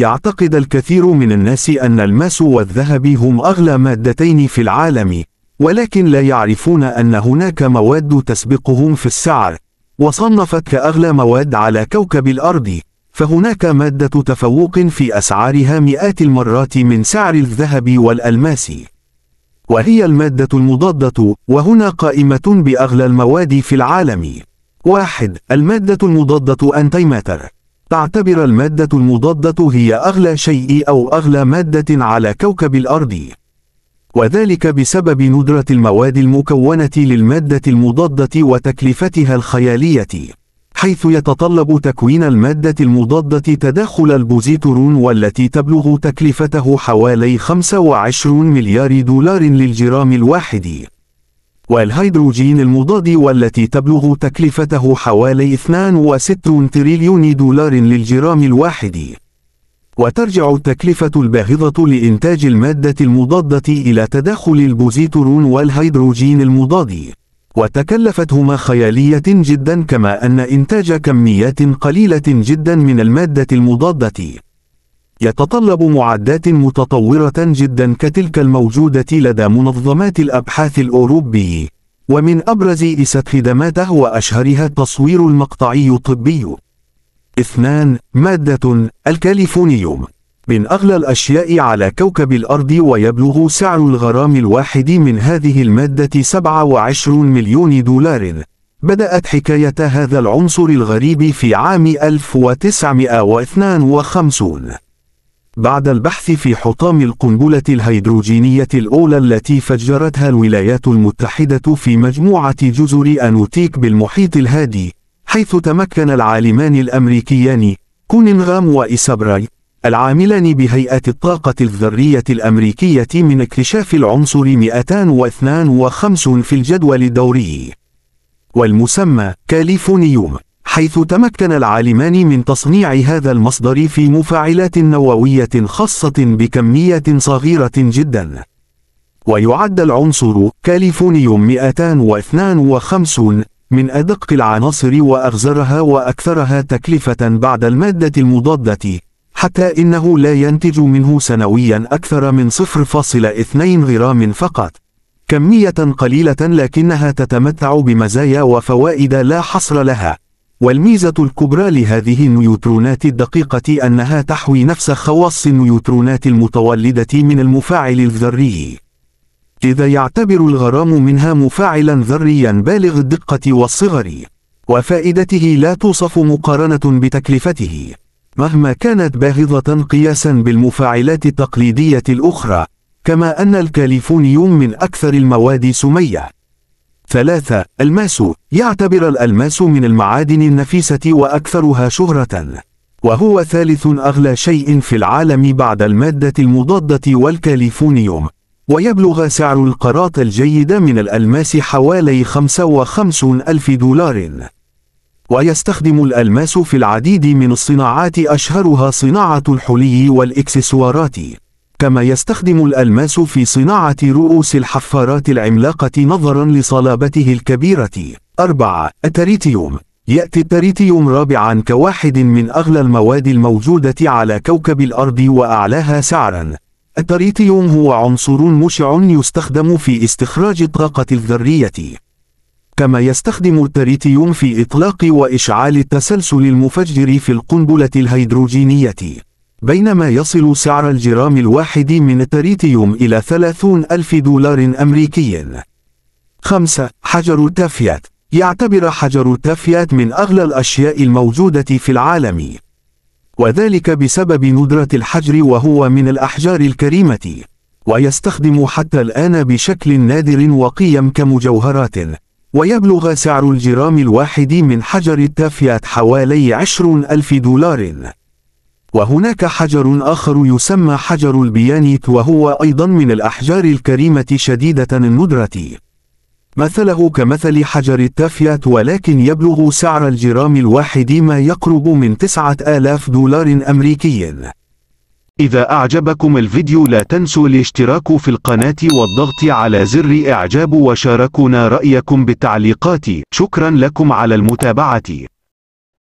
يعتقد الكثير من الناس أن الماس والذهب هم أغلى مادتين في العالم، ولكن لا يعرفون أن هناك مواد تسبقهم في السعر، وصنفت كأغلى مواد على كوكب الأرض، فهناك مادة تفوق في أسعارها مئات المرات من سعر الذهب والألماس. وهي المادة المضادة، وهنا قائمة بأغلى المواد في العالم. واحد المادة المضادة أنتيماتر تعتبر المادة المضادة هي أغلى شيء أو أغلى مادة على كوكب الأرض وذلك بسبب ندرة المواد المكونة للمادة المضادة وتكلفتها الخيالية حيث يتطلب تكوين المادة المضادة تدخل البوزيترون والتي تبلغ تكلفته حوالي 25 مليار دولار للجرام الواحد والهيدروجين المضاد والتي تبلغ تكلفته حوالي 62 تريليون دولار للجرام الواحد وترجع التكلفة الباهظة لإنتاج المادة المضادة إلى تداخل البوزيترون والهيدروجين المضاد وتكلفتهما خيالية جدا كما أن إنتاج كميات قليلة جدا من المادة المضادة يتطلب معدات متطورة جدا كتلك الموجودة لدى منظمات الأبحاث الأوروبي ومن أبرز إسة خدماته وأشهرها التصوير المقطعي الطبي اثنان مادة الكاليفونيوم من أغلى الأشياء على كوكب الأرض ويبلغ سعر الغرام الواحد من هذه المادة 27 مليون دولار بدأت حكاية هذا العنصر الغريب في عام 1952 بعد البحث في حطام القنبلة الهيدروجينية الأولى التي فجرتها الولايات المتحدة في مجموعة جزر أنوتيك بالمحيط الهادي حيث تمكن العالمان الأمريكيان كونينغام وإسابراي العاملان بهيئة الطاقة الذرية الأمريكية من اكتشاف العنصر 252 في الجدول الدوري والمسمى كاليفونيوم حيث تمكن العالمان من تصنيع هذا المصدر في مفاعلات نووية خاصة بكمية صغيرة جدا ويعد العنصر كاليفونيوم 252 من أدق العناصر وأغزرها وأكثرها تكلفة بعد المادة المضادة حتى إنه لا ينتج منه سنويا أكثر من 0.2 غرام فقط كمية قليلة لكنها تتمتع بمزايا وفوائد لا حصر لها والميزة الكبرى لهذه النيوترونات الدقيقة أنها تحوي نفس خواص النيوترونات المتولدة من المفاعل الذري إذا يعتبر الغرام منها مفاعلا ذريا بالغ الدقة والصغر وفائدته لا توصف مقارنة بتكلفته مهما كانت باهظة قياسا بالمفاعلات التقليدية الأخرى كما أن الكاليفونيوم من أكثر المواد سمية ثلاثة الماس يعتبر الألماس من المعادن النفيسة وأكثرها شهرة وهو ثالث أغلى شيء في العالم بعد المادة المضادة والكاليفونيوم ويبلغ سعر القراط الجيد من الألماس حوالي 55 ألف دولار ويستخدم الألماس في العديد من الصناعات أشهرها صناعة الحلي والإكسسوارات كما يستخدم الألماس في صناعة رؤوس الحفارات العملاقة نظرا لصلابته الكبيرة 4. التريتيوم يأتي التريتيوم رابعا كواحد من أغلى المواد الموجودة على كوكب الأرض وأعلاها سعرا التريتيوم هو عنصر مشع يستخدم في استخراج الطاقة الذرية كما يستخدم التريتيوم في إطلاق وإشعال التسلسل المفجر في القنبلة الهيدروجينية بينما يصل سعر الجرام الواحد من التريتيوم إلى 30 ألف دولار أمريكي 5. حجر التافيات يعتبر حجر التافيات من أغلى الأشياء الموجودة في العالم وذلك بسبب ندرة الحجر وهو من الأحجار الكريمة ويستخدم حتى الآن بشكل نادر وقيم كمجوهرات ويبلغ سعر الجرام الواحد من حجر التافيات حوالي 20 ألف دولار وهناك حجر آخر يسمى حجر البيانيت وهو أيضا من الأحجار الكريمة شديدة الندرة مثله كمثل حجر التافيات ولكن يبلغ سعر الجرام الواحد ما يقرب من تسعة آلاف دولار أمريكي إذا أعجبكم الفيديو لا تنسوا الاشتراك في القناة والضغط على زر إعجاب وشاركونا رأيكم بالتعليقات شكرا لكم على المتابعة